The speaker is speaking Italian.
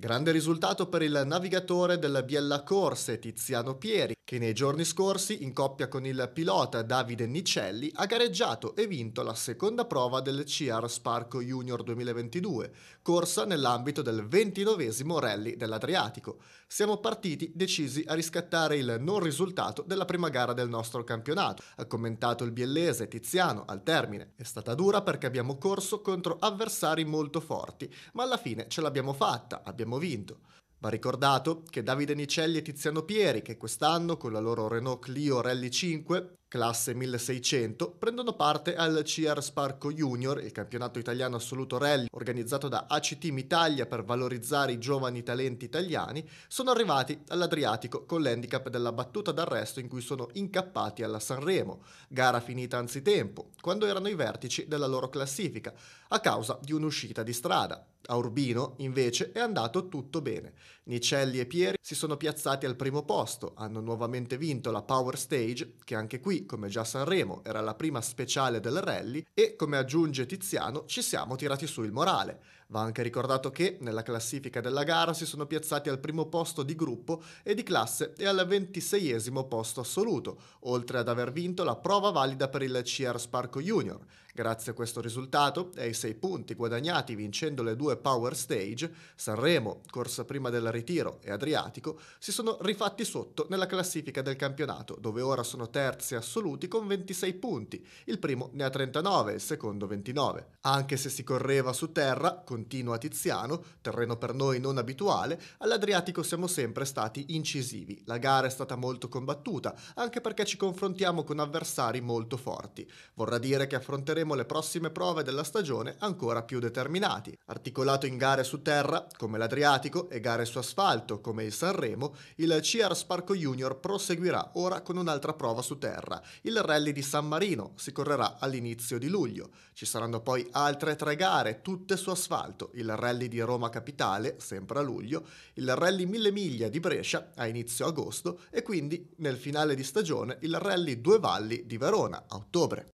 Grande risultato per il navigatore della Biella Corse Tiziano Pieri, che nei giorni scorsi, in coppia con il pilota Davide Nicelli, ha gareggiato e vinto la seconda prova del CR Sparco Junior 2022, corsa nell'ambito del 29 rally dell'Adriatico. Siamo partiti decisi a riscattare il non risultato della prima gara del nostro campionato, ha commentato il biellese Tiziano al termine. È stata dura perché abbiamo corso contro avversari molto forti, ma alla fine ce l'abbiamo fatta, abbiamo avremmo vinto. Va ricordato che Davide Nicelli e Tiziano Pieri, che quest'anno con la loro Renault Clio Rally 5 classe 1600, prendono parte al CR Sparco Junior, il campionato italiano assoluto rally organizzato da ACTM Italia per valorizzare i giovani talenti italiani, sono arrivati all'Adriatico con l'handicap della battuta d'arresto in cui sono incappati alla Sanremo, gara finita anzitempo, quando erano i vertici della loro classifica, a causa di un'uscita di strada. A Urbino, invece, è andato tutto bene. Nicelli e Pieri si sono piazzati al primo posto, hanno nuovamente vinto la Power Stage, che anche qui come già Sanremo, era la prima speciale del rally e, come aggiunge Tiziano, ci siamo tirati su il morale. Va anche ricordato che nella classifica della gara si sono piazzati al primo posto di gruppo e di classe e al ventiseiesimo posto assoluto, oltre ad aver vinto la prova valida per il CR Sparco Junior, Grazie a questo risultato e ai sei punti guadagnati vincendo le due Power Stage, Sanremo, corsa prima del ritiro e Adriatico, si sono rifatti sotto nella classifica del campionato, dove ora sono terzi assoluti con 26 punti, il primo ne ha 39, il secondo 29. Anche se si correva su terra, continua Tiziano, terreno per noi non abituale, all'Adriatico siamo sempre stati incisivi. La gara è stata molto combattuta, anche perché ci confrontiamo con avversari molto forti. Vorrà dire che affronteremo saremo le prossime prove della stagione ancora più determinati. Articolato in gare su terra, come l'Adriatico, e gare su asfalto, come il Sanremo, il CR Sparco Junior proseguirà ora con un'altra prova su terra. Il Rally di San Marino si correrà all'inizio di luglio. Ci saranno poi altre tre gare, tutte su asfalto. Il Rally di Roma Capitale, sempre a luglio, il Rally 1000 Miglia di Brescia a inizio agosto e quindi nel finale di stagione il Rally Due Valli di Verona a ottobre.